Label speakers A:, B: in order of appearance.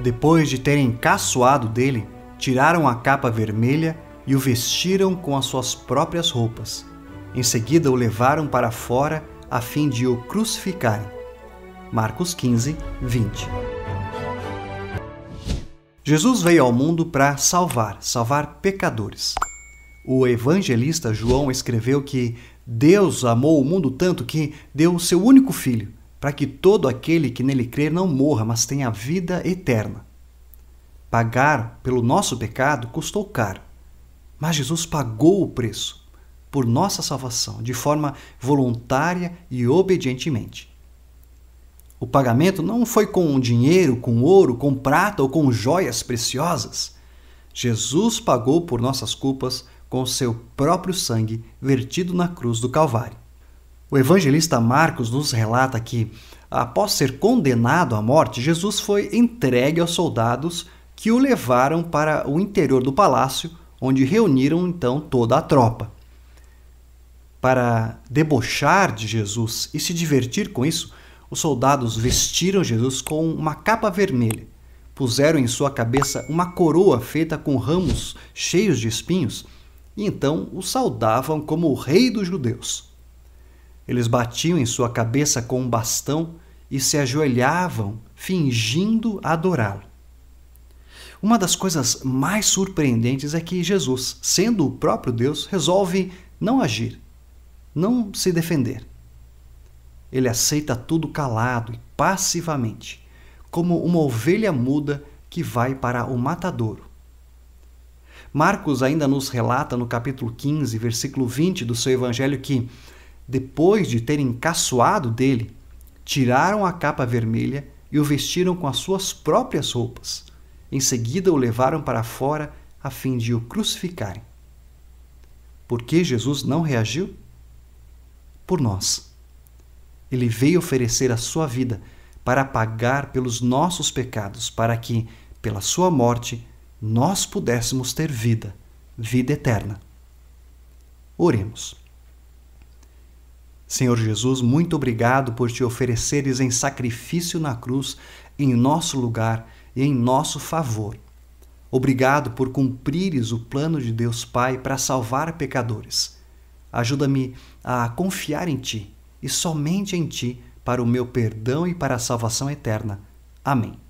A: Depois de terem caçoado dele, tiraram a capa vermelha e o vestiram com as suas próprias roupas. Em seguida o levaram para fora a fim de o crucificarem. Marcos 15, 20. Jesus veio ao mundo para salvar, salvar pecadores. O evangelista João escreveu que Deus amou o mundo tanto que deu o seu único filho, para que todo aquele que nele crer não morra, mas tenha vida eterna. Pagar pelo nosso pecado custou caro, mas Jesus pagou o preço por nossa salvação de forma voluntária e obedientemente. O pagamento não foi com dinheiro, com ouro, com prata ou com joias preciosas. Jesus pagou por nossas culpas com seu próprio sangue vertido na cruz do Calvário. O evangelista Marcos nos relata que, após ser condenado à morte, Jesus foi entregue aos soldados que o levaram para o interior do palácio, onde reuniram então toda a tropa. Para debochar de Jesus e se divertir com isso, os soldados vestiram Jesus com uma capa vermelha, puseram em sua cabeça uma coroa feita com ramos cheios de espinhos e então o saudavam como o Rei dos Judeus. Eles batiam em sua cabeça com um bastão e se ajoelhavam, fingindo adorá-lo. Uma das coisas mais surpreendentes é que Jesus, sendo o próprio Deus, resolve não agir, não se defender. Ele aceita tudo calado e passivamente, como uma ovelha muda que vai para o matadouro. Marcos ainda nos relata no capítulo 15, versículo 20 do seu evangelho que depois de terem caçoado dele, tiraram a capa vermelha e o vestiram com as suas próprias roupas. Em seguida o levaram para fora a fim de o crucificarem. Por que Jesus não reagiu? Por nós. Ele veio oferecer a sua vida para pagar pelos nossos pecados, para que, pela sua morte, nós pudéssemos ter vida, vida eterna. Oremos. Senhor Jesus, muito obrigado por te ofereceres em sacrifício na cruz, em nosso lugar e em nosso favor. Obrigado por cumprires o plano de Deus Pai para salvar pecadores. Ajuda-me a confiar em Ti e somente em Ti para o meu perdão e para a salvação eterna. Amém.